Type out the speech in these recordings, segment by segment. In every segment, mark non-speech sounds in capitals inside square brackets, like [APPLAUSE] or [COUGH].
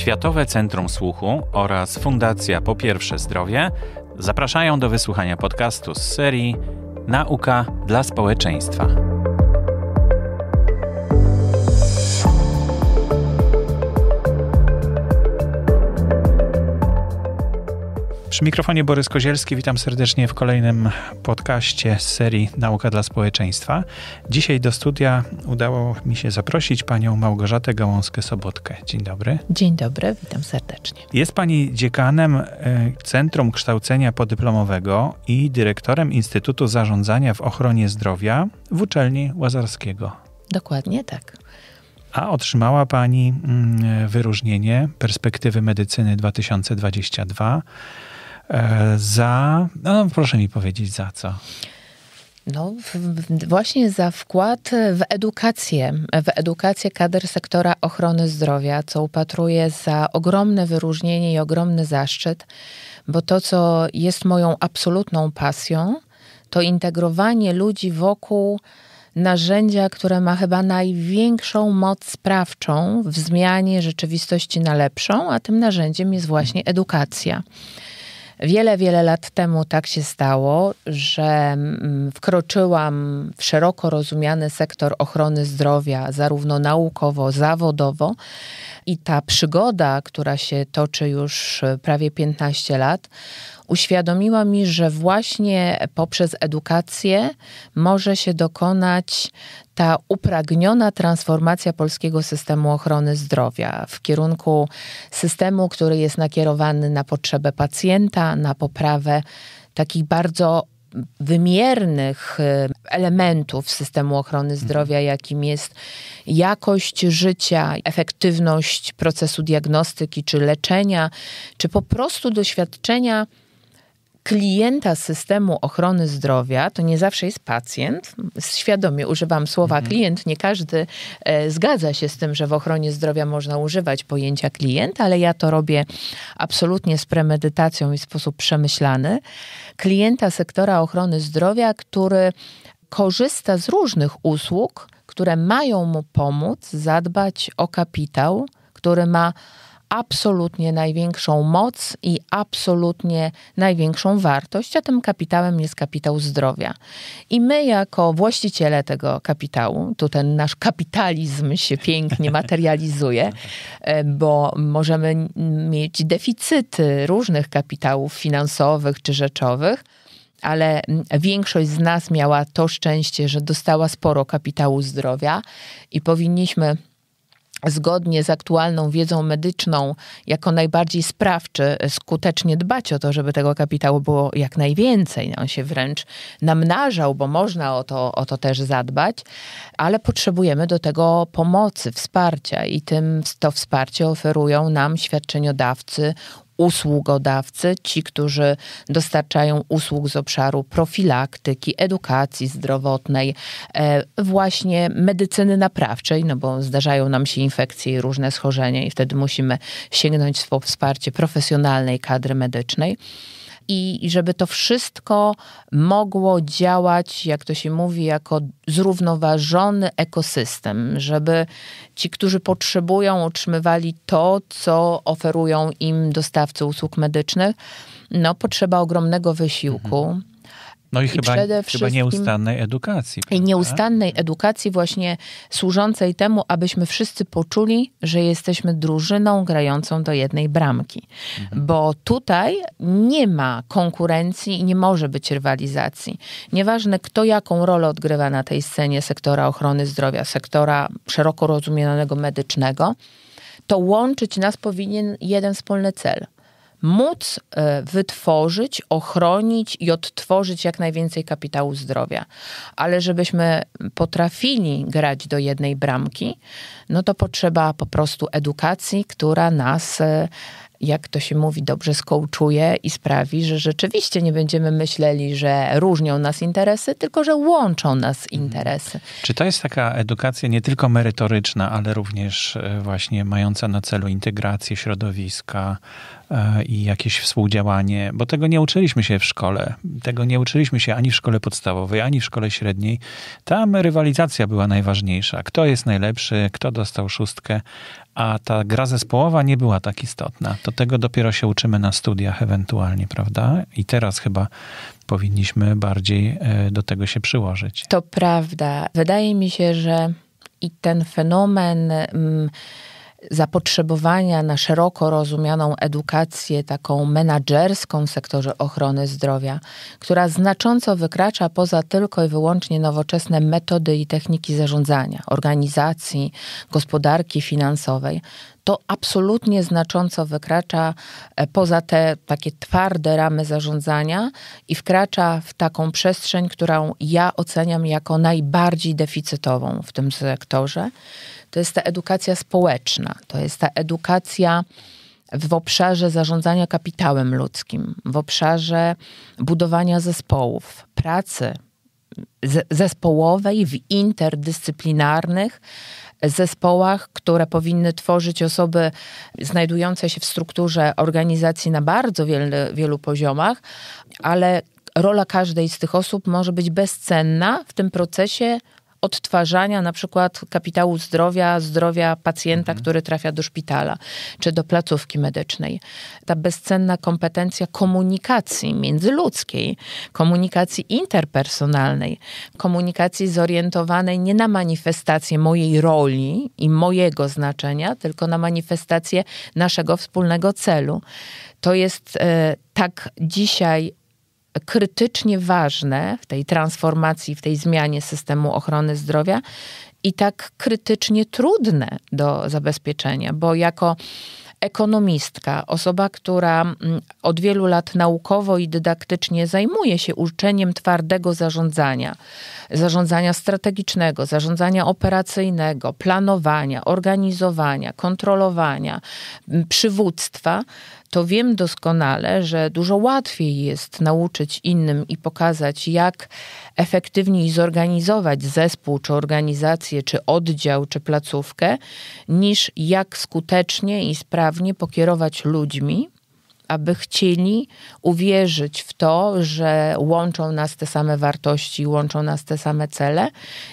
Światowe Centrum Słuchu oraz Fundacja Po Pierwsze Zdrowie zapraszają do wysłuchania podcastu z serii Nauka dla społeczeństwa. Przy mikrofonie Borys Kozielski, witam serdecznie w kolejnym podcaście z serii Nauka dla Społeczeństwa. Dzisiaj do studia udało mi się zaprosić panią Małgorzatę Gałąskę-Sobotkę. Dzień dobry. Dzień dobry, witam serdecznie. Jest pani dziekanem e, Centrum Kształcenia Podyplomowego i dyrektorem Instytutu Zarządzania w Ochronie Zdrowia w Uczelni Łazarskiego. Dokładnie tak a otrzymała Pani mm, wyróżnienie Perspektywy Medycyny 2022 E, za. No, proszę mi powiedzieć, za co. No, właśnie za wkład w edukację, w edukację kadr sektora ochrony zdrowia, co upatruję za ogromne wyróżnienie i ogromny zaszczyt, bo to, co jest moją absolutną pasją, to integrowanie ludzi wokół narzędzia, które ma chyba największą moc sprawczą w zmianie rzeczywistości na lepszą, a tym narzędziem jest właśnie edukacja. Wiele, wiele lat temu tak się stało, że mm, wkroczyłam w szeroko rozumiany sektor ochrony zdrowia, zarówno naukowo, zawodowo. I ta przygoda, która się toczy już e, prawie 15 lat, uświadomiła mi, że właśnie poprzez edukację może się dokonać ta upragniona transformacja polskiego systemu ochrony zdrowia w kierunku systemu, który jest nakierowany na potrzebę pacjenta, na poprawę takich bardzo wymiernych y, elementów systemu ochrony mhm. zdrowia, jakim jest jakość życia, efektywność procesu diagnostyki czy leczenia, czy po prostu doświadczenia klienta systemu ochrony zdrowia, to nie zawsze jest pacjent. Świadomie używam słowa mhm. klient. Nie każdy e, zgadza się z tym, że w ochronie zdrowia można używać pojęcia klient, ale ja to robię absolutnie z premedytacją i w sposób przemyślany. Klienta sektora ochrony zdrowia, który korzysta z różnych usług, które mają mu pomóc zadbać o kapitał, który ma absolutnie największą moc i absolutnie największą wartość, a tym kapitałem jest kapitał zdrowia. I my, jako właściciele tego kapitału, tu ten nasz kapitalizm się pięknie [LAUGHS] materializuje, e, bo możemy mieć deficyty różnych kapitałów finansowych czy rzeczowych ale większość z nas miała to szczęście, że dostała sporo kapitału zdrowia i powinniśmy zgodnie z aktualną wiedzą medyczną, jako najbardziej sprawczy, e, skutecznie dbać o to, żeby tego kapitału było jak najwięcej. On się wręcz namnażał, bo można o to, o to też zadbać, ale potrzebujemy do tego pomocy, wsparcia i tym to wsparcie oferują nam świadczeniodawcy, usługodawcy, ci, którzy dostarczają usług z obszaru profilaktyki, edukacji zdrowotnej, e, właśnie medycyny naprawczej, no bo zdarzają nam się infekcje i różne schorzenia i wtedy musimy sięgnąć po wsparcie profesjonalnej kadry medycznej i, żeby to wszystko mogło działać, jak to się mówi, jako zrównoważony ekosystem, żeby ci, którzy potrzebują, otrzymywali to, co oferują im dostawcy usług medycznych no, potrzeba ogromnego wysiłku, mhm. No i, I chyba, chyba nieustannej edukacji. Prawda? Nieustannej edukacji właśnie służącej temu, abyśmy wszyscy poczuli, że jesteśmy drużyną grającą do jednej bramki. Mhm. Bo tutaj nie ma konkurencji i nie może być rywalizacji. Nieważne kto jaką rolę odgrywa na tej scenie sektora ochrony zdrowia, sektora szeroko rozumianego medycznego, to łączyć nas powinien jeden wspólny cel – móc e, wytworzyć, ochronić i odtworzyć jak najwięcej kapitału zdrowia. Ale żebyśmy potrafili grać do jednej bramki, no to potrzeba po prostu edukacji, która nas e, jak to się mówi, dobrze skołczuje i sprawi, że rzeczywiście nie będziemy myśleli, że różnią nas interesy, tylko że łączą nas mhm. interesy. Czy to jest taka edukacja nie tylko merytoryczna, ale również e, właśnie mająca na celu integrację środowiska, E, i jakieś współdziałanie, bo tego nie uczyliśmy się w szkole. Tego nie uczyliśmy się ani w szkole podstawowej, ani w szkole średniej. Tam rywalizacja była najważniejsza. Kto jest najlepszy, kto dostał szóstkę, a ta gra zespołowa nie była tak istotna. Do tego dopiero się uczymy na studiach ewentualnie, prawda? I teraz chyba powinniśmy bardziej e, do tego się przyłożyć. To prawda. Wydaje mi się, że i ten fenomen. Mm, zapotrzebowania na szeroko rozumianą edukację, taką menadżerską w sektorze ochrony zdrowia, która znacząco wykracza poza tylko i wyłącznie nowoczesne metody i techniki zarządzania, organizacji, gospodarki finansowej, to absolutnie znacząco wykracza e, poza te takie twarde ramy zarządzania i wkracza w taką przestrzeń, którą ja oceniam jako najbardziej deficytową w tym sektorze to jest ta edukacja społeczna, to jest ta edukacja w obszarze zarządzania kapitałem ludzkim, w obszarze budowania zespołów, pracy zespołowej, w interdyscyplinarnych zespołach, które powinny tworzyć osoby znajdujące się w strukturze organizacji na bardzo wielu, wielu poziomach, ale rola każdej z tych osób może być bezcenna w tym procesie odtwarzania na przykład kapitału zdrowia, zdrowia pacjenta, mhm. który trafia do szpitala czy do placówki medycznej. Ta bezcenna kompetencja komunikacji międzyludzkiej, komunikacji interpersonalnej, komunikacji zorientowanej nie na manifestację mojej roli i mojego znaczenia, tylko na manifestację naszego wspólnego celu. To jest e, tak dzisiaj krytycznie ważne w tej transformacji, w tej zmianie systemu ochrony zdrowia i tak krytycznie trudne do zabezpieczenia, bo jako ekonomistka, osoba, która mm, od wielu lat naukowo i dydaktycznie zajmuje się uczeniem twardego zarządzania, zarządzania strategicznego, zarządzania operacyjnego, planowania, organizowania, kontrolowania, przywództwa, to wiem doskonale, że dużo łatwiej jest nauczyć innym i pokazać, jak efektywniej zorganizować zespół, czy organizację, czy oddział, czy placówkę, niż jak skutecznie i sprawnie pokierować ludźmi aby chcieli uwierzyć w to, że łączą nas te same wartości, łączą nas te same cele,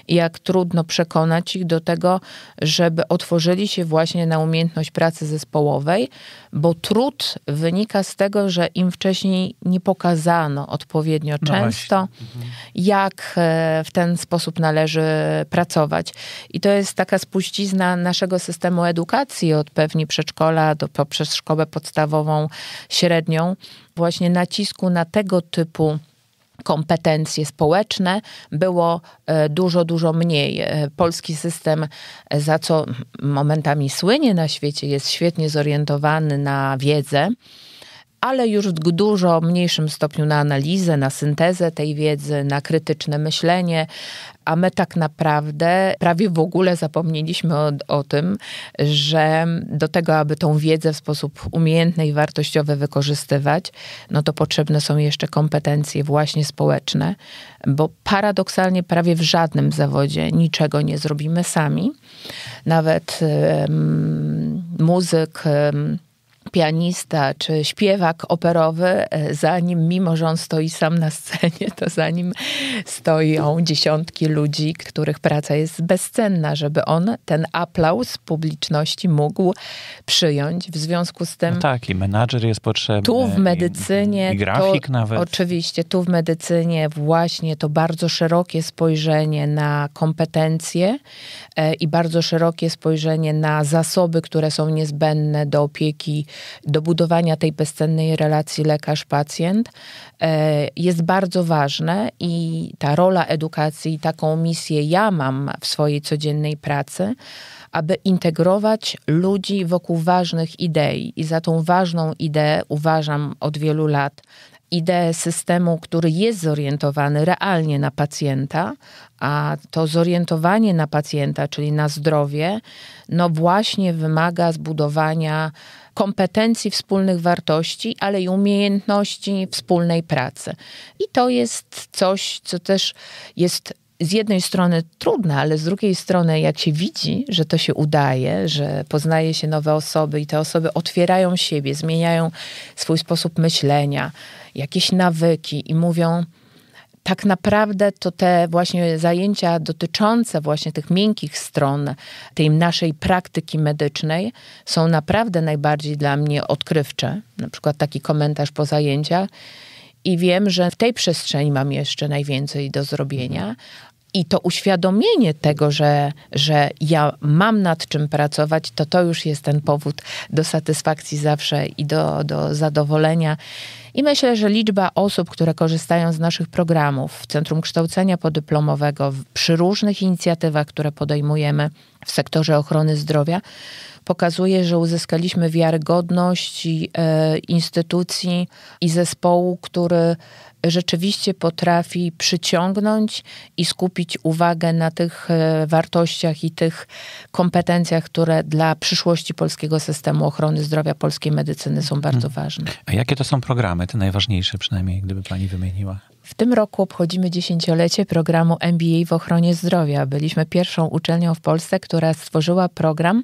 i jak trudno przekonać ich do tego, żeby otworzyli się właśnie na umiejętność pracy zespołowej, bo trud wynika z tego, że im wcześniej nie pokazano odpowiednio no często, mhm. jak e, w ten sposób należy pracować. I to jest taka spuścizna naszego systemu edukacji od pewni przedszkola do, poprzez szkołę podstawową, średnią, właśnie nacisku na tego typu kompetencje społeczne było e, dużo, dużo mniej. E, polski system, e, za co momentami słynie na świecie, jest świetnie zorientowany na wiedzę ale już w dużo mniejszym stopniu na analizę, na syntezę tej wiedzy, na krytyczne myślenie, a my tak naprawdę prawie w ogóle zapomnieliśmy o, o, tym, że do tego, aby tą wiedzę w sposób umiejętny i wartościowy wykorzystywać, no to potrzebne są jeszcze kompetencje właśnie społeczne, bo paradoksalnie prawie w żadnym zawodzie niczego nie zrobimy sami. Nawet muzyk pianista czy śpiewak operowy, e, zanim, mimo że on stoi sam na scenie, to zanim stoją dziesiątki ludzi, których praca jest bezcenna, żeby on ten aplauz publiczności mógł przyjąć. W związku z tym. No tak, i menadżer jest potrzebny. Tu w medycynie. I, i grafik to, nawet. Oczywiście, tu w medycynie właśnie to bardzo szerokie spojrzenie na kompetencje E, i bardzo szerokie spojrzenie na zasoby, które są niezbędne do opieki, do budowania tej bezcennej relacji lekarz-pacjent e, jest bardzo ważne i ta rola edukacji, taką misję ja mam w swojej codziennej pracy, aby integrować ludzi wokół ważnych idei. I za tą ważną ideę uważam od wielu lat ideę systemu, który jest zorientowany realnie na pacjenta, a to zorientowanie na pacjenta, czyli na zdrowie, no właśnie wymaga zbudowania kompetencji wspólnych wartości, ale i umiejętności wspólnej pracy. I to jest coś, co też jest z jednej strony trudne, ale z drugiej strony, jak się widzi, że to się udaje, że poznaje się nowe osoby i te osoby otwierają siebie, zmieniają swój sposób myślenia, jakieś nawyki i mówią, tak naprawdę to te właśnie zajęcia dotyczące właśnie tych miękkich stron tej naszej praktyki medycznej są naprawdę najbardziej dla mnie odkrywcze. Na przykład taki komentarz po zajęciach. I wiem, że w tej przestrzeni mam jeszcze najwięcej do zrobienia, i to uświadomienie tego, że, że ja mam nad czym pracować, to to już jest ten powód do satysfakcji zawsze i do, do zadowolenia. I myślę, że liczba osób, które korzystają z naszych programów w Centrum Kształcenia Podyplomowego, przy różnych inicjatywach, które podejmujemy w sektorze ochrony zdrowia, pokazuje, że uzyskaliśmy wiarygodność e, instytucji i zespołu, który rzeczywiście potrafi przyciągnąć i skupić uwagę na tych e, wartościach i tych kompetencjach, które dla przyszłości polskiego systemu ochrony zdrowia, polskiej medycyny są bardzo hmm. ważne. A jakie to są programy, te najważniejsze przynajmniej, gdyby pani wymieniła? W tym roku obchodzimy dziesięciolecie programu MBA w ochronie zdrowia. Byliśmy pierwszą uczelnią w Polsce, która stworzyła program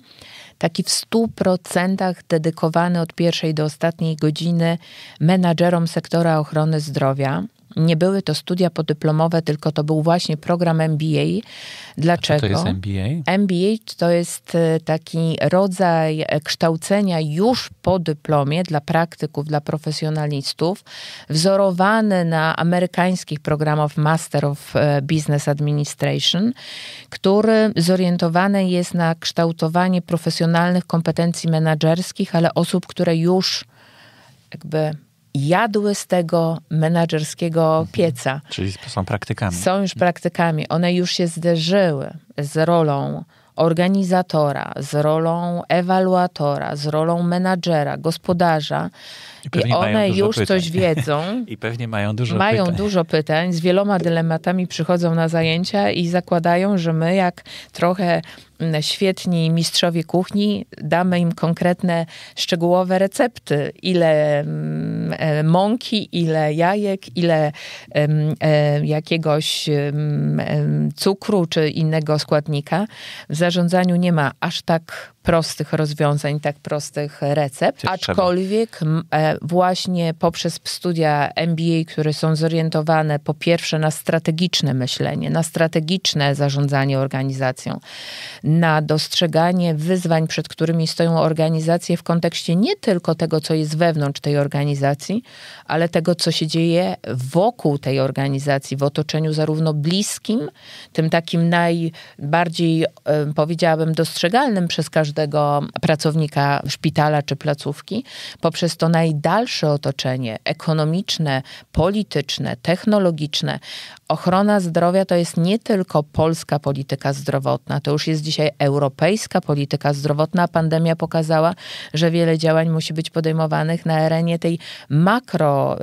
taki w 100% dedykowany od pierwszej do ostatniej godziny menadżerom sektora ochrony zdrowia. Nie były to studia podyplomowe, tylko to był właśnie program MBA. Dlaczego? to jest MBA? MBA to jest taki rodzaj e, kształcenia już po dyplomie dla praktyków, dla profesjonalistów, wzorowany na amerykańskich programach Master of e, Business Administration, który zorientowany jest na kształtowanie profesjonalnych kompetencji menedżerskich, ale osób, które już jakby jadły z tego menedżerskiego mhm. pieca. Czyli są praktykami. Są już praktykami. One już się zderzyły z rolą organizatora, z rolą ewaluatora, z rolą menadżera, gospodarza i, I one już pytań. coś wiedzą. [LAUGHS] I pewnie mają dużo Mają pytań. dużo pytań, z wieloma dylematami przychodzą na zajęcia i zakładają, że my jak trochę mm, świetni mistrzowie kuchni, damy im konkretne, szczegółowe recepty. Ile mm, e, mąki, ile jajek, ile e, jakiegoś cukru czy innego składnika. W zarządzaniu nie ma aż tak prostych rozwiązań, tak prostych recept, aczkolwiek e, właśnie poprzez studia MBA, które są zorientowane po pierwsze na strategiczne myślenie, na strategiczne zarządzanie organizacją, na dostrzeganie wyzwań, przed którymi stoją organizacje w kontekście nie tylko tego, co jest wewnątrz tej organizacji, ale tego, co się dzieje wokół tej organizacji, w otoczeniu zarówno bliskim, tym takim najbardziej, e, powiedziałabym, dostrzegalnym przez każdego każdego pracownika szpitala czy placówki, poprzez to najdalsze otoczenie ekonomiczne, polityczne, technologiczne. Ochrona zdrowia to jest nie tylko polska polityka zdrowotna, to już jest dzisiaj europejska polityka zdrowotna. Pandemia pokazała, że wiele działań musi być podejmowanych na arenie tej makro,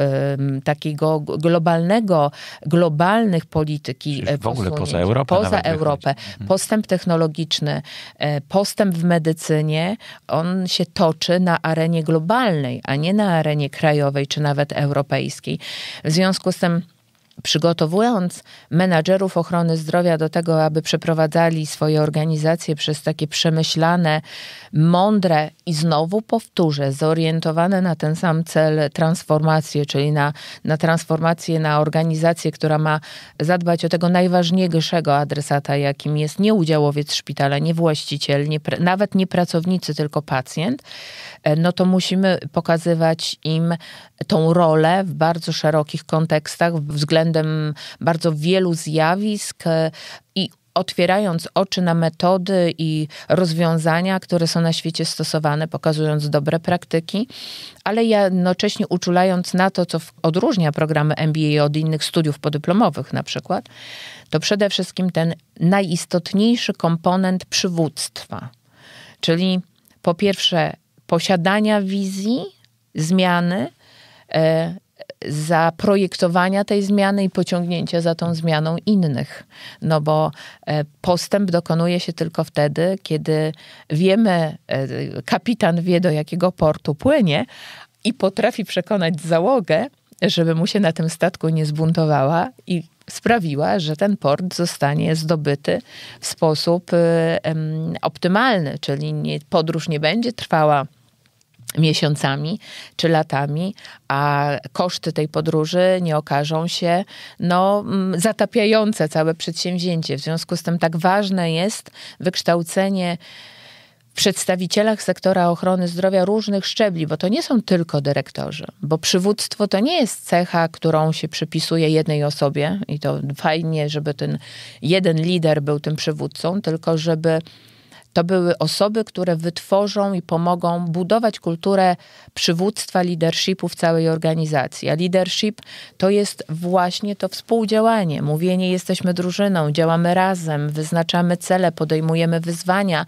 takiego globalnego, globalnych polityki. E, w ogóle posunięć. poza Europę. Poza Europę. Mhm. Postęp technologiczny, e, postęp w medycynie, medycynie, on się toczy na arenie globalnej, a nie na arenie krajowej czy nawet europejskiej. W związku z tym, przygotowując menadżerów ochrony zdrowia do tego, aby przeprowadzali swoje organizacje przez takie przemyślane, mądre i znowu powtórzę, zorientowane na ten sam cel transformację, czyli na, na transformację na organizację, która ma zadbać o tego najważniejszego adresata, jakim jest nie udziałowiec szpitala, nie właściciel, nie, nawet nie pracownicy, tylko pacjent, e, no to musimy pokazywać im tą rolę w bardzo szerokich kontekstach względem względem bardzo wielu zjawisk e, i otwierając oczy na metody i rozwiązania, które są na świecie stosowane, pokazując dobre praktyki, ale jednocześnie uczulając na to, co odróżnia programy MBA od innych studiów podyplomowych na przykład, to przede wszystkim ten najistotniejszy komponent przywództwa, czyli po pierwsze posiadania wizji, zmiany, e, zaprojektowania tej zmiany i pociągnięcia za tą zmianą innych. No bo e, postęp dokonuje się tylko wtedy, kiedy wiemy, e, kapitan wie do jakiego portu płynie i potrafi przekonać załogę, żeby mu się na tym statku nie zbuntowała i sprawiła, że ten port zostanie zdobyty w sposób e, optymalny, czyli podróż nie będzie trwała miesiącami czy latami, a koszty tej podróży nie okażą się no, mm, zatapiające całe przedsięwzięcie. W związku z tym tak ważne jest wykształcenie przedstawicielach sektora ochrony zdrowia różnych szczebli, bo to nie są tylko dyrektorzy, bo przywództwo to nie jest cecha, którą się przypisuje jednej osobie i to fajnie, żeby ten jeden lider był tym przywódcą, tylko żeby to były osoby, które wytworzą i pomogą budować kulturę przywództwa, leadershipu w całej organizacji. A leadership to jest właśnie to współdziałanie, mówienie jesteśmy drużyną, działamy razem, wyznaczamy cele, podejmujemy wyzwania,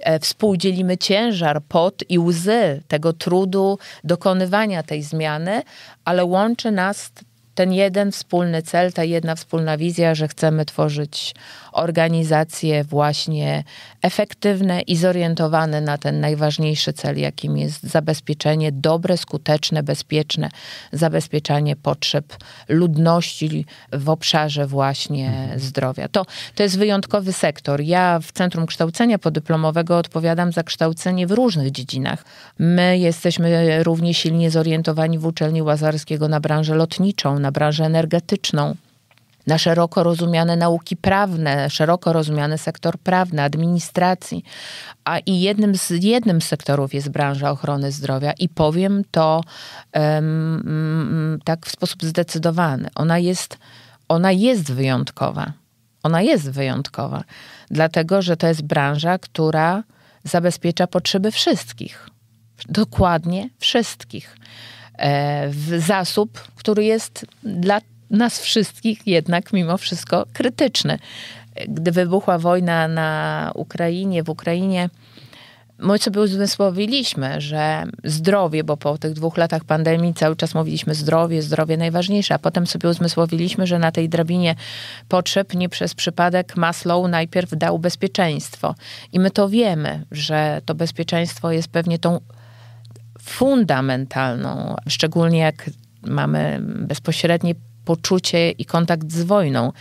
e, współdzielimy ciężar, pot i łzy tego trudu dokonywania tej zmiany, ale łączy nas ten jeden wspólny cel, ta jedna wspólna wizja, że chcemy tworzyć organizacje właśnie efektywne i zorientowane na ten najważniejszy cel, jakim jest zabezpieczenie dobre, skuteczne, bezpieczne zabezpieczanie potrzeb ludności w obszarze właśnie mhm. zdrowia. To, to jest wyjątkowy sektor. Ja w Centrum Kształcenia Podyplomowego odpowiadam za kształcenie w różnych dziedzinach. My jesteśmy równie silnie zorientowani w uczelni Łazarskiego na branżę lotniczą, na branżę energetyczną na szeroko rozumiane nauki prawne, szeroko rozumiany sektor prawny, administracji. A i jednym z, jednym z sektorów jest branża ochrony zdrowia i powiem to um, tak w sposób zdecydowany. Ona jest, ona jest wyjątkowa. Ona jest wyjątkowa, dlatego że to jest branża, która zabezpiecza potrzeby wszystkich. Dokładnie wszystkich. E, zasób, który jest dla nas wszystkich jednak mimo wszystko krytyczny. Gdy wybuchła wojna na Ukrainie, w Ukrainie, my sobie uzmysłowiliśmy, że zdrowie, bo po tych dwóch latach pandemii cały czas mówiliśmy zdrowie, zdrowie najważniejsze, a potem sobie uzmysłowiliśmy, że na tej drabinie potrzeb nie przez przypadek Maslow najpierw dał bezpieczeństwo. I my to wiemy, że to bezpieczeństwo jest pewnie tą fundamentalną, szczególnie jak mamy bezpośrednie poczucie i kontakt z wojną,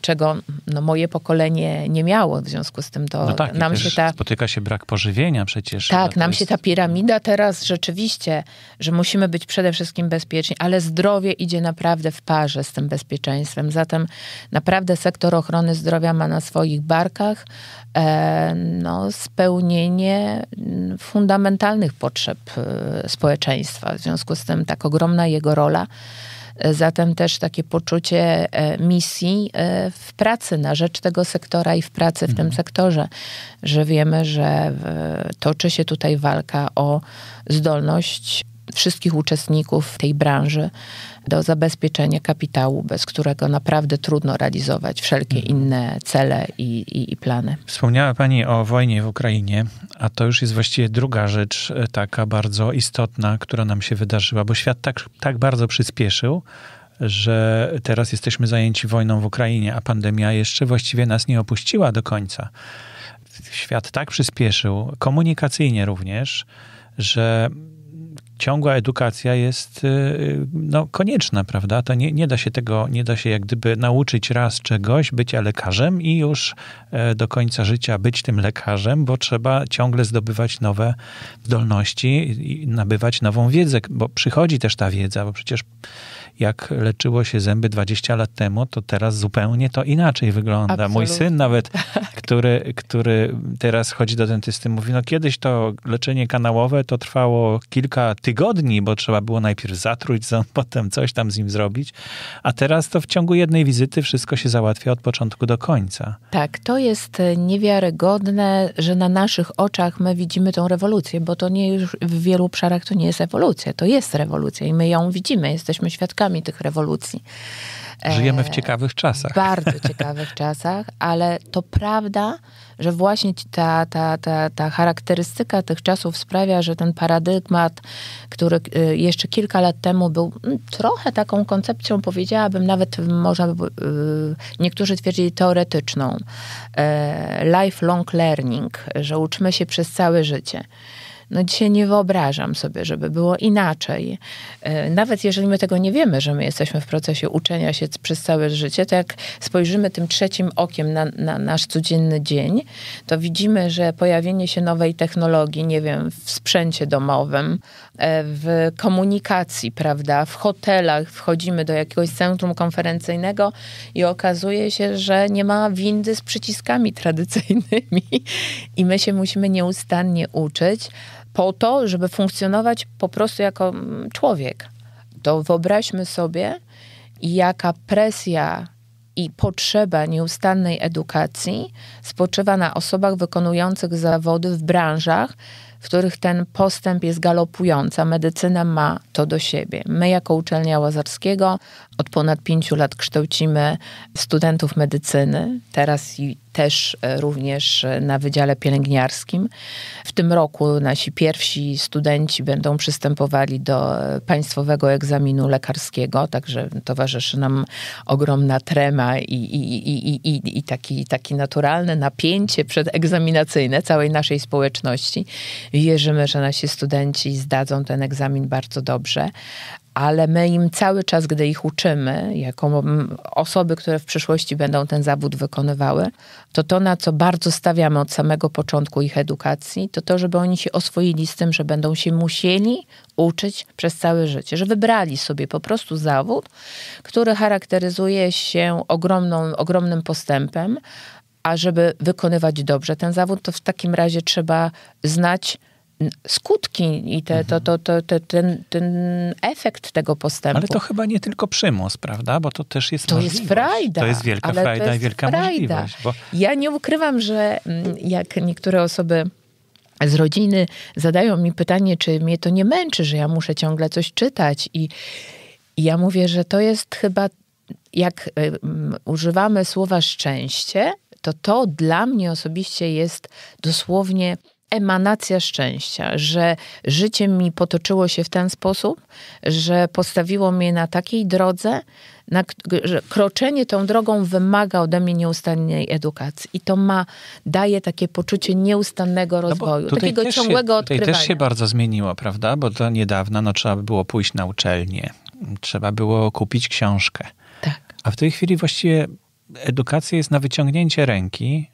czego no, moje pokolenie nie miało, w związku z tym to no tak, nam się ta... Spotyka się brak pożywienia przecież. Tak, no, nam jest... się ta piramida teraz rzeczywiście, że musimy być przede wszystkim bezpieczni, ale zdrowie idzie naprawdę w parze z tym bezpieczeństwem, zatem naprawdę sektor ochrony zdrowia ma na swoich barkach e, no, spełnienie fundamentalnych potrzeb e, społeczeństwa, w związku z tym tak ogromna jego rola, Zatem też takie poczucie e, misji e, w pracy na rzecz tego sektora i w pracy w mhm. tym sektorze, że wiemy, że toczy się tutaj walka o zdolność wszystkich uczestników tej branży do zabezpieczenia kapitału, bez którego naprawdę trudno realizować wszelkie mhm. inne cele i, i, i plany. Wspomniała Pani o wojnie w Ukrainie, a to już jest właściwie druga rzecz e, taka bardzo istotna, która nam się wydarzyła, bo świat tak, tak bardzo przyspieszył, że teraz jesteśmy zajęci wojną w Ukrainie, a pandemia jeszcze właściwie nas nie opuściła do końca. Świat tak przyspieszył, komunikacyjnie również, że ciągła edukacja jest y, y, no, konieczna, prawda? To nie, nie da się tego, nie da się jak gdyby nauczyć raz czegoś, bycia lekarzem i już e, do końca życia być tym lekarzem, bo trzeba ciągle zdobywać nowe zdolności i nabywać nową wiedzę, bo przychodzi też ta wiedza, bo przecież jak leczyło się zęby 20 lat temu, to teraz zupełnie to inaczej wygląda. Absolutnie. Mój syn nawet, który, który teraz chodzi do dentysty, mówi, no kiedyś to leczenie kanałowe to trwało kilka tygodni, bo trzeba było najpierw zatruć ząb, [LAUGHS] potem coś tam z nim zrobić, a teraz to w ciągu jednej wizyty wszystko się załatwia od początku do końca. Tak, to jest e, niewiarygodne, że na naszych oczach my widzimy tą rewolucję, bo to nie już w wielu obszarach to nie jest ewolucja, to jest rewolucja i my ją widzimy, jesteśmy świadkami ofiarami tych rewolucji. Żyjemy w e, ciekawych czasach. Bardzo [LAUGHS] ciekawych czasach, ale to prawda, że właśnie ta, ta, ta, ta charakterystyka tych czasów sprawia, że ten paradygmat, który e, jeszcze kilka lat temu był mm, trochę taką koncepcją, powiedziałabym, nawet można by, e, niektórzy twierdzili teoretyczną, lifelong learning, że uczymy się przez całe życie. No dzisiaj nie wyobrażam sobie, żeby było inaczej. E, nawet jeżeli my tego nie wiemy, że my jesteśmy w procesie uczenia się przez całe życie, to jak spojrzymy tym trzecim okiem na, na nasz codzienny dzień, to widzimy, że pojawienie się nowej technologii, nie wiem, w sprzęcie domowym, e, w komunikacji, prawda, w hotelach, wchodzimy do jakiegoś centrum konferencyjnego i okazuje się, że nie ma windy z przyciskami tradycyjnymi [LAUGHS] i my się musimy nieustannie uczyć po to, żeby funkcjonować po prostu jako mm, człowiek. To wyobraźmy sobie, jaka presja i potrzeba nieustannej edukacji spoczywa na osobach wykonujących zawody w branżach, w których ten postęp jest galopujący. Medycyna ma to do siebie. My, jako uczelnia Łazarskiego, od ponad pięciu lat kształcimy studentów medycyny. Teraz też e, również e, na Wydziale Pielęgniarskim. W tym roku nasi pierwsi studenci będą przystępowali do e, państwowego egzaminu lekarskiego, także towarzyszy nam ogromna trema i, i, i, i, i taki, taki naturalne napięcie przedegzaminacyjne całej naszej społeczności. Wierzymy, że nasi studenci zdadzą ten egzamin bardzo dobrze, ale my im cały czas, gdy ich uczymy, jako osoby, które w przyszłości będą ten zawód wykonywały, to to, na co bardzo stawiamy od samego początku ich edukacji, to to, żeby oni się oswoili z tym, że będą się musieli uczyć przez całe życie, że wybrali sobie po prostu zawód, który charakteryzuje się ogromną, ogromnym postępem, a żeby wykonywać dobrze ten zawód, to w takim razie trzeba znać skutki i te, to, mhm. to, to, ten, ten efekt tego postępu. Ale to chyba nie tylko przymus, prawda? Bo to też jest To możliwość. jest frajda. To jest wielka frajda jest i wielka frajda. możliwość. Bo... Ja nie ukrywam, że mm, jak niektóre osoby z rodziny zadają mi pytanie, czy mnie to nie męczy, że ja muszę ciągle coś czytać i, i ja mówię, że to jest chyba jak y, mm, używamy słowa szczęście, to to dla mnie osobiście jest dosłownie emanacja szczęścia, że życie mi potoczyło się w ten sposób, że postawiło mnie na takiej drodze, na, że kroczenie tą drogą wymaga ode mnie nieustannej edukacji. I to ma, daje takie poczucie nieustannego no rozwoju, no takiego ciągłego się, odkrywania. Tutaj też się bardzo zmieniło, prawda? Bo to niedawno no, trzeba było pójść na uczelnię, trzeba było kupić książkę. Tak. A w tej chwili właściwie edukacja jest na wyciągnięcie ręki,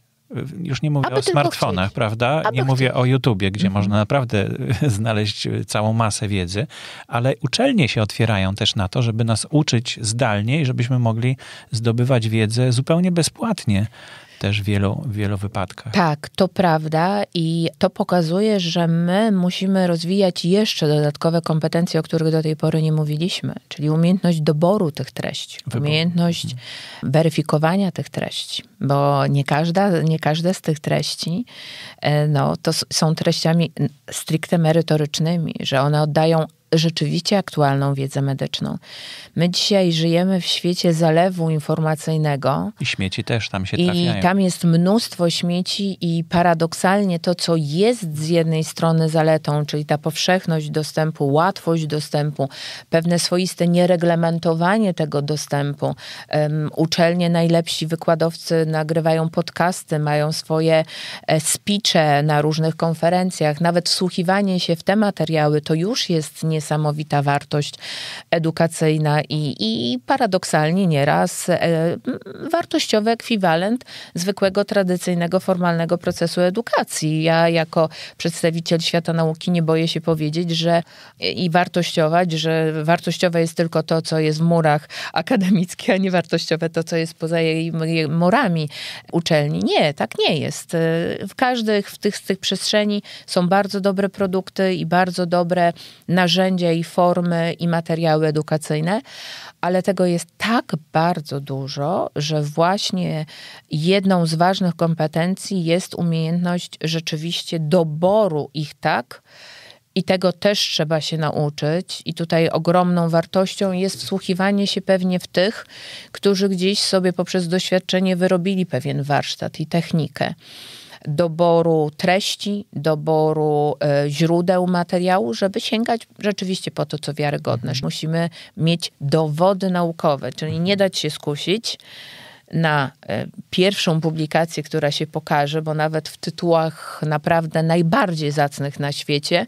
już nie mówię Aby o smartfonach, prawda? Aby nie chcieć. mówię o YouTubie, gdzie mhm. można naprawdę [LAUGHS] znaleźć całą masę wiedzy, ale uczelnie się otwierają też na to, żeby nas uczyć zdalnie i żebyśmy mogli zdobywać wiedzę zupełnie bezpłatnie też w wielu, wielu wypadkach. Tak, to prawda i to pokazuje, że my musimy rozwijać jeszcze dodatkowe kompetencje, o których do tej pory nie mówiliśmy, czyli umiejętność doboru tych treści, Wybór. umiejętność mhm. weryfikowania tych treści, bo nie każda, nie każda z tych treści e, no, to są treściami stricte merytorycznymi, że one oddają rzeczywiście aktualną wiedzę medyczną. My dzisiaj żyjemy w świecie zalewu informacyjnego. I śmieci też tam się trafiają. I tam jest mnóstwo śmieci i paradoksalnie to, co jest z jednej strony zaletą, czyli ta powszechność dostępu, łatwość dostępu, pewne swoiste niereglementowanie tego dostępu. Um, uczelnie, najlepsi wykładowcy nagrywają podcasty, mają swoje e, speeche na różnych konferencjach. Nawet wsłuchiwanie się w te materiały to już jest nie niesamowita wartość edukacyjna i, i paradoksalnie nieraz e, wartościowy ekwiwalent zwykłego, tradycyjnego, formalnego procesu edukacji. Ja jako przedstawiciel świata nauki nie boję się powiedzieć, że i wartościować, że wartościowe jest tylko to, co jest w murach akademickich, a nie wartościowe to, co jest poza jej murami uczelni. Nie, tak nie jest. E, w każdych z tych, z tych przestrzeni są bardzo dobre produkty i bardzo dobre narzędzia, narzędzia i formy i materiały edukacyjne, ale tego jest tak bardzo dużo, że właśnie jedną z ważnych kompetencji jest umiejętność rzeczywiście doboru ich tak, i tego też trzeba się nauczyć. I tutaj ogromną wartością jest wsłuchiwanie się pewnie w tych, którzy gdzieś sobie poprzez doświadczenie wyrobili pewien warsztat i technikę doboru treści, doboru e, źródeł materiału, żeby sięgać rzeczywiście po to, co wiarygodne. Mhm. Musimy mieć dowody naukowe, czyli nie dać się skusić na e, pierwszą publikację, która się pokaże, bo nawet w tytułach naprawdę najbardziej zacnych na świecie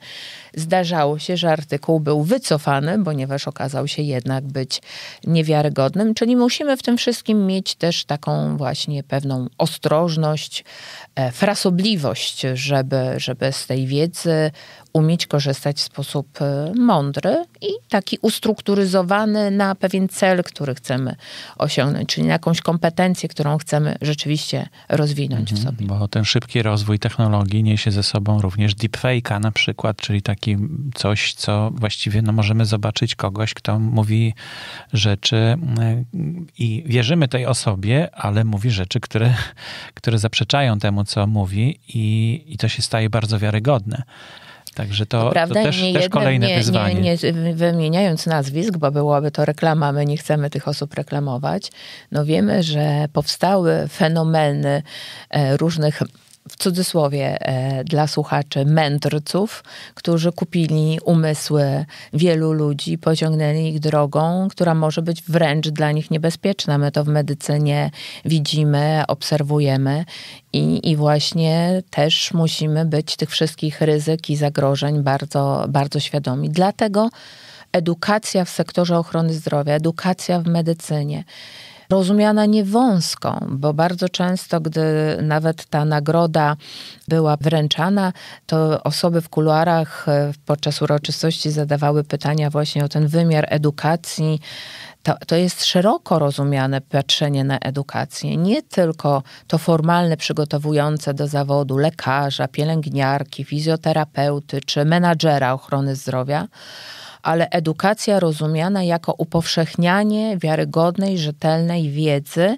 zdarzało się, że artykuł był wycofany, ponieważ okazał się jednak być niewiarygodnym. Czyli musimy w tym wszystkim mieć też taką właśnie pewną ostrożność, e, frasobliwość, żeby, żeby z tej wiedzy umieć korzystać w sposób e, mądry i taki ustrukturyzowany na pewien cel, który chcemy osiągnąć, czyli na jakąś kompetencję, którą chcemy rzeczywiście rozwinąć mhm, w sobie. Bo ten szybki rozwój technologii niesie ze sobą również deepfake'a na przykład, czyli taki coś, co właściwie no, możemy zobaczyć kogoś, kto mówi rzeczy e, i wierzymy tej osobie, ale mówi rzeczy, które, które zaprzeczają temu, co mówi i, i to się staje bardzo wiarygodne. Także to, to, prawda? to też, nie też kolejne nie, wyzwanie. Nie, nie, wymieniając nazwisk, bo byłaby to reklama, my nie chcemy tych osób reklamować, no wiemy, że powstały fenomeny e, różnych w cudzysłowie e, dla słuchaczy mędrców, którzy kupili umysły wielu ludzi, pociągnęli ich drogą, która może być wręcz dla nich niebezpieczna. My to w medycynie widzimy, obserwujemy i, i właśnie też musimy być tych wszystkich ryzyk i zagrożeń bardzo, bardzo świadomi. Dlatego edukacja w sektorze ochrony zdrowia, edukacja w medycynie, rozumiana niewąską, bo bardzo często, gdy nawet ta nagroda była wręczana, to osoby w kuluarach e, podczas uroczystości zadawały pytania właśnie o ten wymiar edukacji. To, to jest szeroko rozumiane patrzenie na edukację, nie tylko to formalne przygotowujące do zawodu lekarza, pielęgniarki, fizjoterapeuty czy menadżera ochrony zdrowia, ale edukacja rozumiana jako upowszechnianie wiarygodnej, rzetelnej wiedzy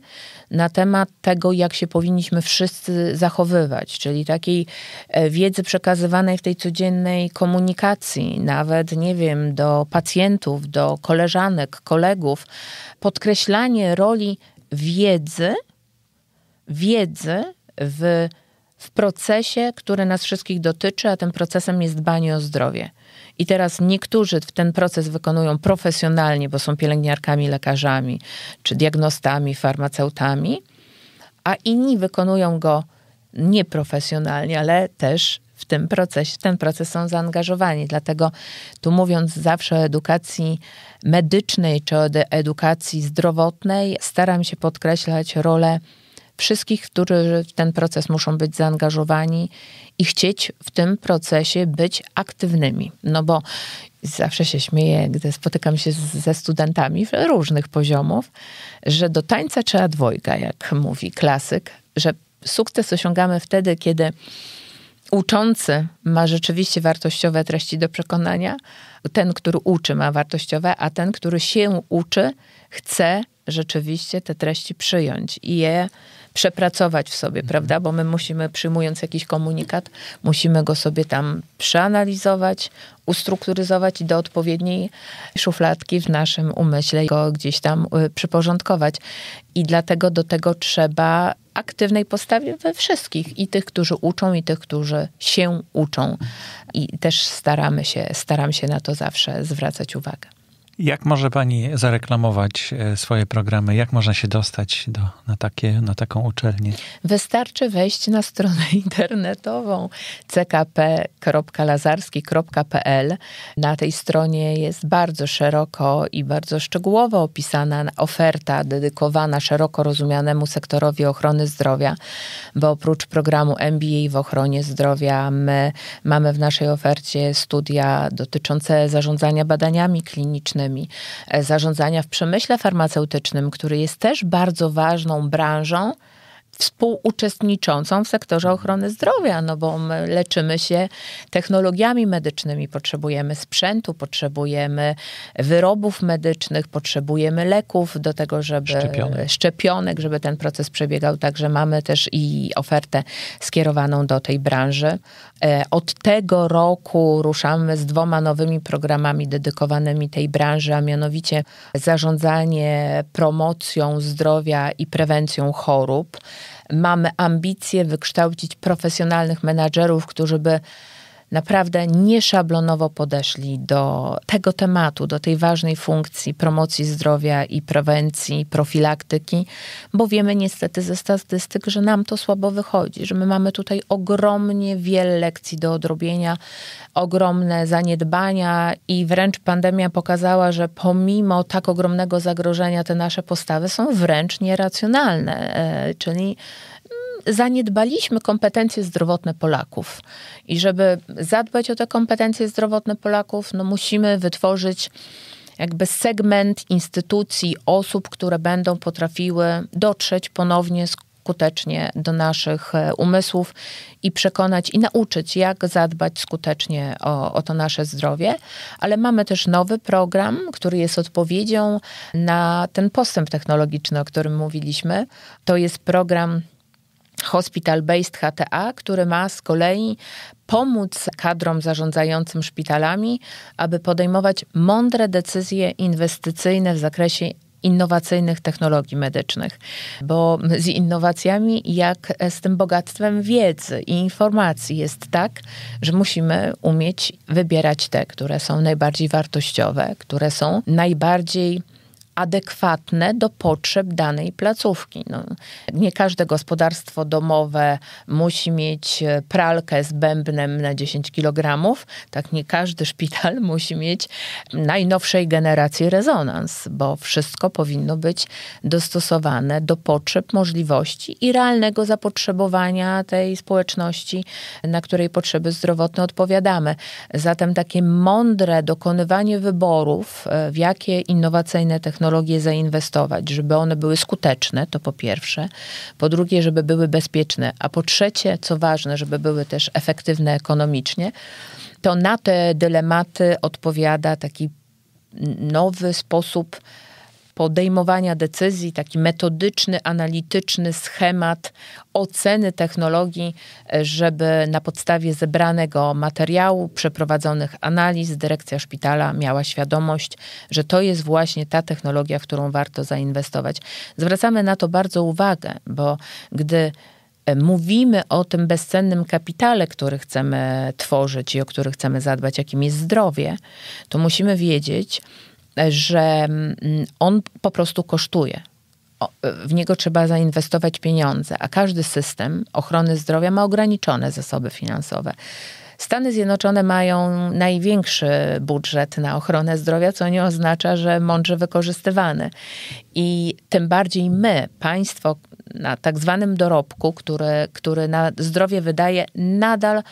na temat tego, jak się powinniśmy wszyscy zachowywać, czyli takiej e, wiedzy przekazywanej w tej codziennej komunikacji, nawet, nie wiem, do pacjentów, do koleżanek, kolegów, podkreślanie roli wiedzy, wiedzy w w procesie, który nas wszystkich dotyczy, a tym procesem jest dbanie o zdrowie. I teraz niektórzy ten proces wykonują profesjonalnie, bo są pielęgniarkami, lekarzami, czy diagnostami, farmaceutami, a inni wykonują go nieprofesjonalnie, ale też w tym procesie, w ten proces są zaangażowani. Dlatego tu mówiąc zawsze o edukacji medycznej czy o edukacji zdrowotnej, staram się podkreślać rolę wszystkich, którzy w ten proces muszą być zaangażowani i chcieć w tym procesie być aktywnymi. No bo zawsze się śmieję, gdy spotykam się z, ze studentami różnych poziomów, że do tańca trzeba dwojga, jak mówi klasyk, że sukces osiągamy wtedy, kiedy uczący ma rzeczywiście wartościowe treści do przekonania, ten, który uczy, ma wartościowe, a ten, który się uczy, chce rzeczywiście te treści przyjąć i je przepracować w sobie, mhm. prawda? Bo my musimy, przyjmując jakiś komunikat, musimy go sobie tam przeanalizować, ustrukturyzować i do odpowiedniej szufladki w naszym umyśle go gdzieś tam y, przyporządkować. I dlatego do tego trzeba aktywnej postawie we wszystkich i tych, którzy uczą, i tych, którzy się uczą. I też staramy się, staram się na to zawsze zwracać uwagę. Jak może pani zareklamować e, swoje programy? Jak można się dostać do, na, takie, na taką uczelnię? Wystarczy wejść na stronę [LAUGHS] internetową ckp.lazarski.pl. Na tej stronie jest bardzo szeroko i bardzo szczegółowo opisana oferta dedykowana szeroko rozumianemu sektorowi ochrony zdrowia, bo oprócz programu MBA w ochronie zdrowia my mamy w naszej ofercie studia dotyczące zarządzania badaniami klinicznymi, E, zarządzania w przemyśle farmaceutycznym, który jest też bardzo ważną branżą, współuczestniczącą w sektorze ochrony zdrowia, no bo my leczymy się technologiami medycznymi, potrzebujemy sprzętu, potrzebujemy wyrobów medycznych, potrzebujemy leków do tego, żeby szczepionek, szczepionek żeby ten proces przebiegał, także mamy też i ofertę skierowaną do tej branży. E, od tego roku ruszamy z dwoma nowymi programami dedykowanymi tej branży, a mianowicie zarządzanie promocją zdrowia i prewencją chorób. Mamy ambicje wykształcić profesjonalnych menadżerów, którzy by naprawdę nieszablonowo podeszli do tego tematu, do tej ważnej funkcji promocji zdrowia i prewencji, profilaktyki, bo wiemy niestety ze statystyk, że nam to słabo wychodzi, że my mamy tutaj ogromnie wiele lekcji do odrobienia, ogromne zaniedbania i wręcz pandemia pokazała, że pomimo tak ogromnego zagrożenia te nasze postawy są wręcz nieracjonalne, e, czyli zaniedbaliśmy kompetencje zdrowotne Polaków. I żeby zadbać o te kompetencje zdrowotne Polaków, no musimy wytworzyć jakby segment instytucji, osób, które będą potrafiły dotrzeć ponownie skutecznie do naszych e, umysłów i przekonać i nauczyć, jak zadbać skutecznie o, o, to nasze zdrowie. Ale mamy też nowy program, który jest odpowiedzią na ten postęp technologiczny, o którym mówiliśmy. To jest program Hospital Based HTA, który ma z kolei pomóc kadrom zarządzającym szpitalami, aby podejmować mądre decyzje inwestycyjne w zakresie innowacyjnych technologii medycznych, bo z innowacjami, jak z tym bogactwem wiedzy i informacji, jest tak, że musimy umieć wybierać te, które są najbardziej wartościowe, które są najbardziej adekwatne do potrzeb danej placówki. No, nie każde gospodarstwo domowe musi mieć e, pralkę z bębnem na 10 kg, tak nie każdy szpital [LAUGHS] musi mieć najnowszej generacji rezonans, bo wszystko powinno być dostosowane do potrzeb, możliwości i realnego zapotrzebowania tej społeczności, na której potrzeby zdrowotne odpowiadamy. Zatem takie mądre dokonywanie wyborów, e, w jakie innowacyjne technologie technologie zainwestować, żeby one były skuteczne, to po pierwsze. Po drugie, żeby były bezpieczne. A po trzecie, co ważne, żeby były też efektywne ekonomicznie. To na te dylematy odpowiada taki nowy sposób podejmowania decyzji, taki metodyczny, analityczny schemat oceny technologii, e, żeby na podstawie zebranego materiału, przeprowadzonych analiz, dyrekcja szpitala miała świadomość, że to jest właśnie ta technologia, w którą warto zainwestować. Zwracamy na to bardzo uwagę, bo gdy e, mówimy o tym bezcennym kapitale, który chcemy tworzyć i o który chcemy zadbać, jakim jest zdrowie, to musimy wiedzieć, że mm, on po prostu kosztuje. W niego trzeba zainwestować pieniądze, a każdy system ochrony zdrowia ma ograniczone zasoby finansowe. Stany Zjednoczone mają największy budżet na ochronę zdrowia, co nie oznacza, że mądrze wykorzystywany. I tym bardziej my, państwo na tak zwanym dorobku, który na zdrowie wydaje, nadal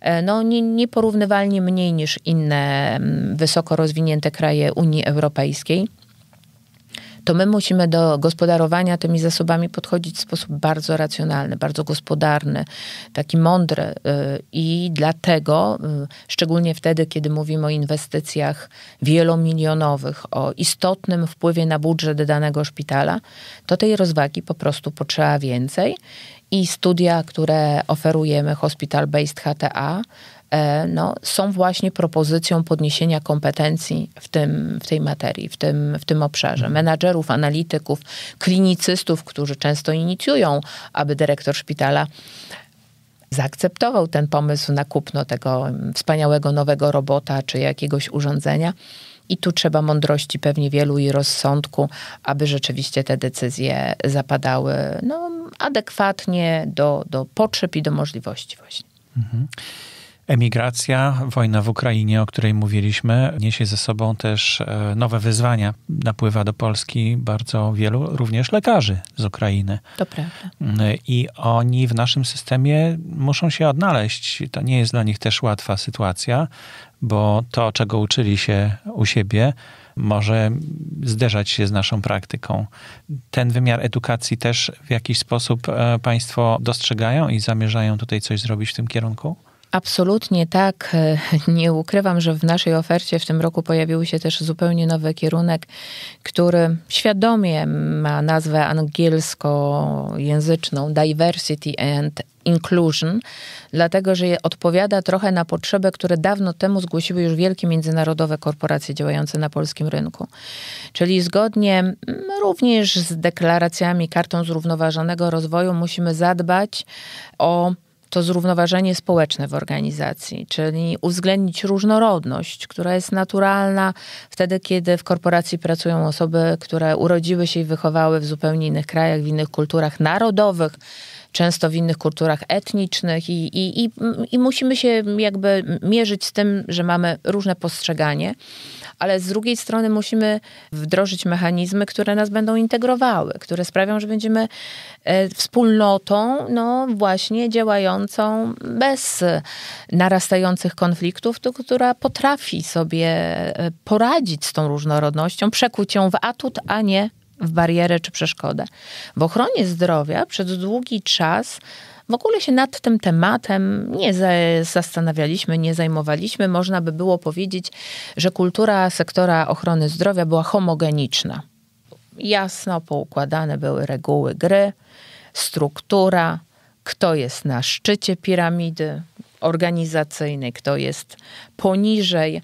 E, no, nie, nieporównywalnie mniej niż inne mm, wysoko rozwinięte kraje Unii Europejskiej to my musimy do gospodarowania tymi zasobami podchodzić w sposób bardzo racjonalny, bardzo gospodarny, taki mądry. E, I dlatego, e, szczególnie wtedy, kiedy mówimy o inwestycjach wielomilionowych, o istotnym wpływie na budżet danego szpitala, to tej rozwagi po prostu potrzeba więcej i studia, które oferujemy hospital-based HTA, e, no, są właśnie propozycją podniesienia kompetencji w, tym, w tej materii, w tym, w tym obszarze. Mhm. Menadżerów, analityków, klinicystów, którzy często inicjują, aby dyrektor szpitala zaakceptował ten pomysł na kupno tego wspaniałego nowego robota czy jakiegoś urządzenia. I tu trzeba mądrości pewnie wielu i rozsądku, aby rzeczywiście te decyzje zapadały no, adekwatnie do, do potrzeb i do możliwości właśnie. Mhm. Emigracja, wojna w Ukrainie, o której mówiliśmy, niesie ze sobą też e, nowe wyzwania. Napływa do Polski bardzo wielu, również lekarzy z Ukrainy. To prawda. Mm, I oni w naszym systemie muszą się odnaleźć. To nie jest dla nich też łatwa sytuacja bo to, czego uczyli się u siebie, może zderzać się z naszą praktyką. Ten wymiar edukacji też w jakiś sposób e, Państwo dostrzegają i zamierzają tutaj coś zrobić w tym kierunku? Absolutnie tak. [LAUGHS] Nie ukrywam, że w naszej ofercie w tym roku pojawił się też zupełnie nowy kierunek, który świadomie ma nazwę angielskojęzyczną Diversity and Inclusion, dlatego że odpowiada trochę na potrzeby, które dawno temu zgłosiły już wielkie międzynarodowe korporacje działające na polskim rynku. Czyli zgodnie mm, również z deklaracjami kartą zrównoważonego rozwoju musimy zadbać o to zrównoważenie społeczne w organizacji, czyli uwzględnić różnorodność, która jest naturalna wtedy, kiedy w korporacji pracują osoby, które urodziły się i wychowały w zupełnie innych krajach, w innych kulturach narodowych, często w innych kulturach etnicznych i, i, i, i musimy się jakby mierzyć z tym, że mamy różne postrzeganie ale z drugiej strony musimy wdrożyć mechanizmy, które nas będą integrowały, które sprawią, że będziemy e, wspólnotą, no właśnie działającą bez narastających konfliktów, to, która potrafi sobie e, poradzić z tą różnorodnością, przekuć ją w atut, a nie w barierę czy przeszkodę. W ochronie zdrowia przez długi czas w ogóle się nad tym tematem nie zastanawialiśmy, nie zajmowaliśmy. Można by było powiedzieć, że kultura sektora ochrony zdrowia była homogeniczna. Jasno poukładane były reguły gry, struktura, kto jest na szczycie piramidy organizacyjnej, kto jest poniżej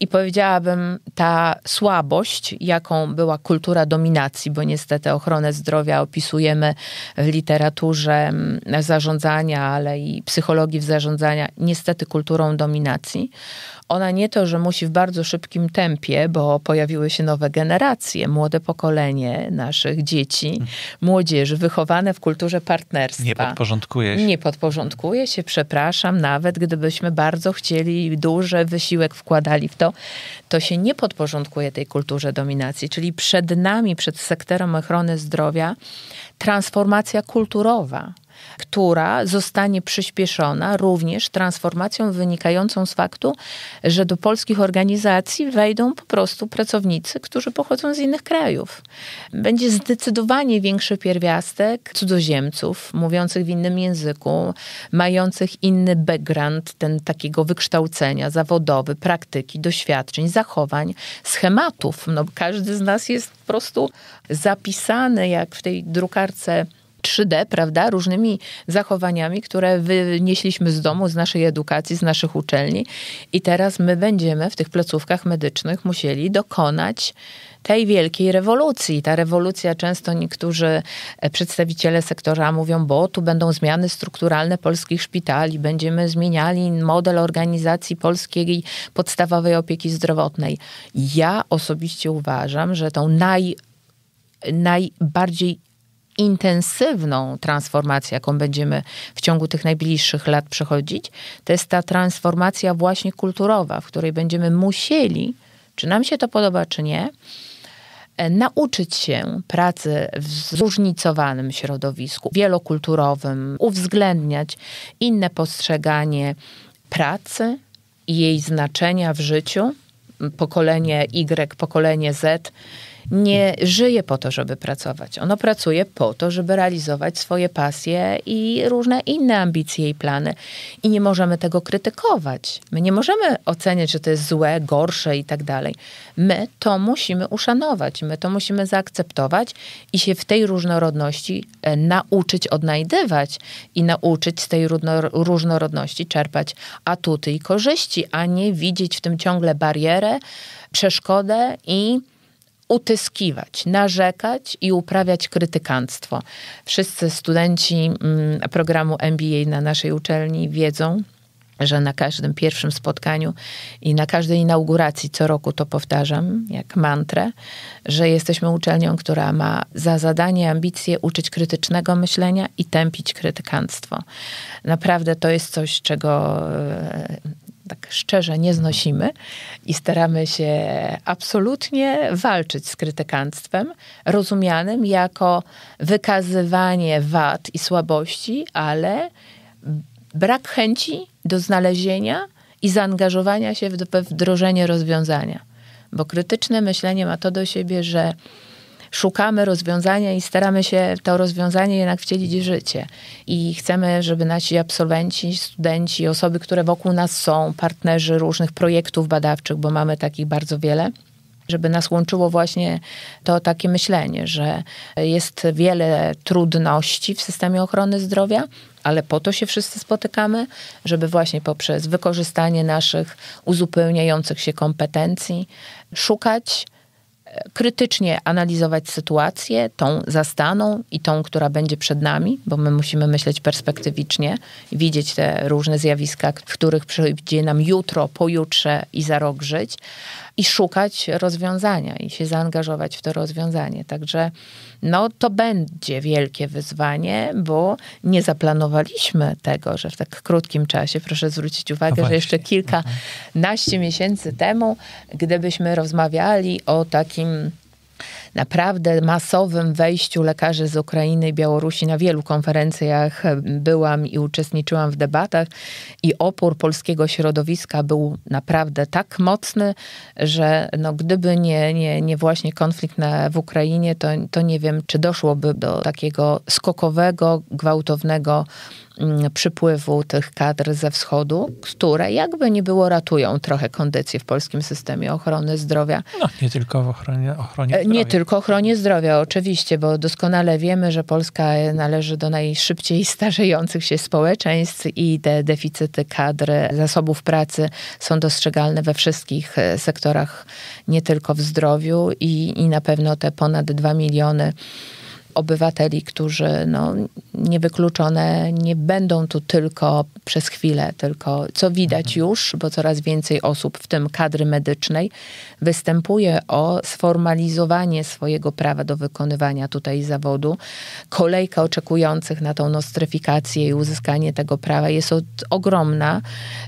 i powiedziałabym ta słabość, jaką była kultura dominacji, bo niestety ochronę zdrowia opisujemy w literaturze mm, zarządzania, ale i psychologii w zarządzania, niestety kulturą dominacji ona nie to, że musi w bardzo szybkim tempie, bo pojawiły się nowe generacje, młode pokolenie naszych dzieci, mhm. młodzieży wychowane w kulturze partnerstwa. Nie podporządkuje się. Nie podporządkuje się, przepraszam, nawet gdybyśmy bardzo chcieli i duży wysiłek wkładali w to, to się nie podporządkuje tej kulturze dominacji. Czyli przed nami, przed sektorem ochrony zdrowia, transformacja kulturowa która zostanie przyspieszona również transformacją wynikającą z faktu, że do polskich organizacji wejdą po prostu pracownicy, którzy pochodzą z innych krajów. Będzie zdecydowanie większy pierwiastek cudzoziemców, mówiących w innym języku, mających inny background, ten takiego wykształcenia zawodowy, praktyki, doświadczeń, zachowań, schematów. No, każdy z nas jest po prostu zapisany, jak w tej drukarce 3D, prawda, różnymi zachowaniami, które wynieśliśmy z domu, z naszej edukacji, z naszych uczelni. I teraz my będziemy w tych placówkach medycznych musieli dokonać tej wielkiej rewolucji. Ta rewolucja często niektórzy e, przedstawiciele sektora mówią, bo tu będą zmiany strukturalne polskich szpitali, będziemy zmieniali model organizacji polskiej podstawowej opieki zdrowotnej. Ja osobiście uważam, że tą naj, najbardziej intensywną transformację, jaką będziemy w ciągu tych najbliższych lat przechodzić, to jest ta transformacja właśnie kulturowa, w której będziemy musieli, czy nam się to podoba, czy nie, e, nauczyć się pracy w zróżnicowanym środowisku, wielokulturowym, uwzględniać inne postrzeganie pracy i jej znaczenia w życiu. Pokolenie Y, pokolenie Z nie żyje po to, żeby pracować. Ono pracuje po to, żeby realizować swoje pasje i różne inne ambicje i plany. I nie możemy tego krytykować. My nie możemy oceniać, że to jest złe, gorsze i tak dalej. My to musimy uszanować, my to musimy zaakceptować i się w tej różnorodności e, nauczyć odnajdywać i nauczyć z tej różnorodności czerpać atuty i korzyści, a nie widzieć w tym ciągle barierę, przeszkodę i utyskiwać, narzekać i uprawiać krytykanstwo. Wszyscy studenci mm, programu MBA na naszej uczelni wiedzą, że na każdym pierwszym spotkaniu i na każdej inauguracji co roku to powtarzam jak mantrę, że jesteśmy uczelnią, która ma za zadanie, ambicje uczyć krytycznego myślenia i tępić krytykanstwo. Naprawdę to jest coś, czego e, tak szczerze nie znosimy i staramy się absolutnie walczyć z krytykanstwem, rozumianym jako wykazywanie wad i słabości, ale brak chęci do znalezienia i zaangażowania się w wdrożenie rozwiązania. Bo krytyczne myślenie ma to do siebie, że szukamy rozwiązania i staramy się to rozwiązanie jednak wcielić w życie. I chcemy, żeby nasi absolwenci, studenci, osoby, które wokół nas są, partnerzy różnych projektów badawczych, bo mamy takich bardzo wiele, żeby nas łączyło właśnie to takie myślenie, że jest wiele trudności w systemie ochrony zdrowia, ale po to się wszyscy spotykamy, żeby właśnie poprzez wykorzystanie naszych uzupełniających się kompetencji szukać krytycznie analizować sytuację, tą zastaną i tą, która będzie przed nami, bo my musimy myśleć perspektywicznie, widzieć te różne zjawiska, w których przyjdzie nam jutro, pojutrze i za rok żyć i szukać rozwiązania i się zaangażować w to rozwiązanie. Także no, to będzie wielkie wyzwanie, bo nie zaplanowaliśmy tego, że w tak krótkim czasie, proszę zwrócić uwagę, no że jeszcze kilkanaście miesięcy temu, gdybyśmy rozmawiali o takim naprawdę masowym wejściu lekarzy z Ukrainy i Białorusi. Na wielu konferencjach byłam i uczestniczyłam w debatach i opór polskiego środowiska był naprawdę tak mocny, że no, gdyby nie, nie, nie właśnie konflikt na, w Ukrainie, to, to nie wiem, czy doszłoby do takiego skokowego, gwałtownego Mm, przypływu tych kadr ze wschodu, które jakby nie było ratują trochę kondycję w polskim systemie ochrony zdrowia. No, nie tylko w ochronie, ochronie e, zdrowia. Nie tylko ochronie zdrowia, oczywiście, bo doskonale wiemy, że Polska należy do najszybciej [LAUGHS] starzejących się społeczeństw i te deficyty kadr, zasobów pracy są dostrzegalne we wszystkich e, sektorach, nie tylko w zdrowiu i, i na pewno te ponad 2 miliony obywateli, którzy no, niewykluczone nie będą tu tylko przez chwilę, tylko co widać mhm. już, bo coraz więcej osób, w tym kadry medycznej, występuje o sformalizowanie swojego prawa do wykonywania tutaj zawodu. Kolejka oczekujących na tą nostryfikację i uzyskanie tego prawa jest od, ogromna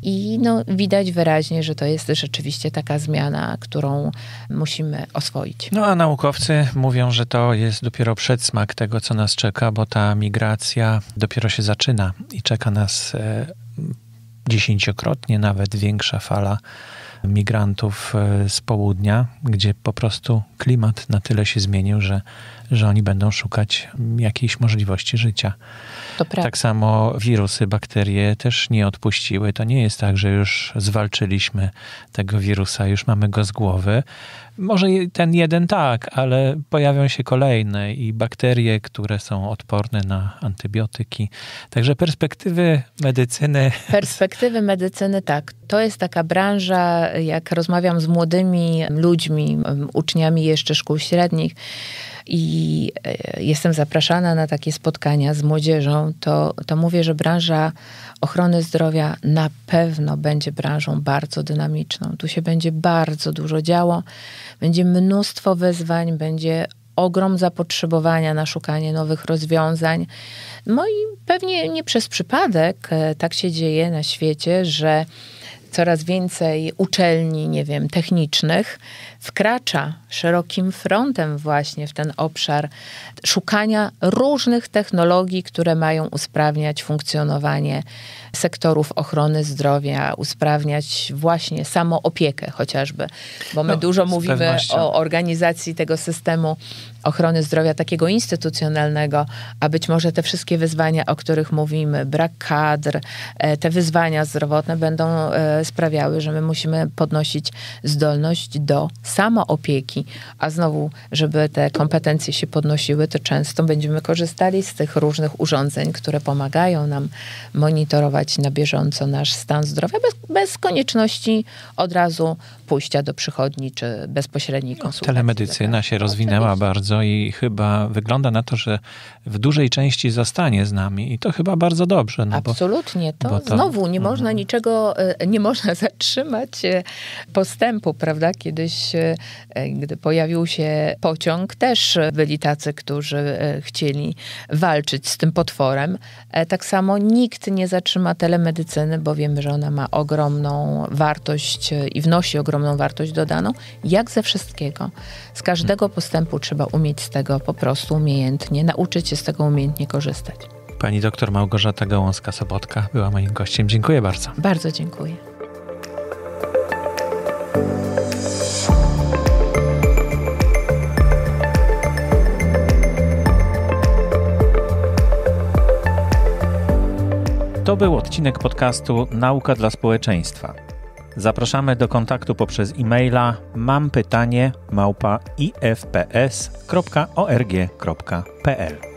i no, widać wyraźnie, że to jest rzeczywiście taka zmiana, którą musimy oswoić. No a naukowcy mówią, że to jest dopiero przed przedsmak tego, co nas czeka, bo ta migracja dopiero się zaczyna i czeka nas e, dziesięciokrotnie nawet większa fala migrantów e, z południa, gdzie po prostu klimat na tyle się zmienił, że że oni będą szukać jakiejś możliwości życia. To prawda. Tak samo wirusy, bakterie też nie odpuściły. To nie jest tak, że już zwalczyliśmy tego wirusa, już mamy go z głowy. Może ten jeden tak, ale pojawią się kolejne i bakterie, które są odporne na antybiotyki. Także perspektywy medycyny. Perspektywy medycyny, tak. To jest taka branża, jak rozmawiam z młodymi ludźmi, uczniami jeszcze szkół średnich i e, jestem zapraszana na takie spotkania z młodzieżą, to, to mówię, że branża ochrony zdrowia na pewno będzie branżą bardzo dynamiczną. Tu się będzie bardzo dużo działo, będzie mnóstwo wyzwań, będzie ogrom zapotrzebowania na szukanie nowych rozwiązań. No i pewnie nie przez przypadek e, tak się dzieje na świecie, że coraz więcej uczelni, nie wiem, technicznych wkracza szerokim frontem właśnie w ten obszar szukania różnych technologii, które mają usprawniać funkcjonowanie sektorów ochrony zdrowia, usprawniać właśnie samoopiekę chociażby, bo my no, dużo mówimy o organizacji tego systemu ochrony zdrowia takiego instytucjonalnego, a być może te wszystkie wyzwania, o których mówimy, brak kadr, e, te wyzwania zdrowotne będą e, sprawiały, że my musimy podnosić zdolność do samoopieki, a znowu, żeby te kompetencje się podnosiły, to często będziemy korzystali z tych różnych urządzeń, które pomagają nam monitorować na bieżąco nasz stan zdrowia bez, bez konieczności od razu pójścia do przychodni czy bezpośredniej no, konsultacji. Telemedycyna się rozwinęła bardzo bardzo i chyba wygląda na to, że w dużej części zostanie z nami i to chyba bardzo dobrze. No Absolutnie. Bo, to, bo to, znowu nie mhm. można niczego, e, nie można [LAUGHS] zatrzymać e, postępu, prawda? Kiedyś, e, gdy pojawił się pociąg, też byli tacy, którzy chcieli walczyć z tym potworem. Tak samo nikt nie zatrzyma telemedycyny, bo wiemy, że ona ma ogromną wartość i wnosi ogromną wartość dodaną, jak ze wszystkiego. Z każdego postępu trzeba umieć umieć z tego po prostu umiejętnie, nauczyć się z tego umiejętnie korzystać. Pani doktor Małgorzata gołąska sobotka była moim gościem. Dziękuję bardzo. Bardzo dziękuję. To był odcinek podcastu Nauka dla społeczeństwa. Zapraszamy do kontaktu poprzez e-maila mampytanie małpa ifps.org.pl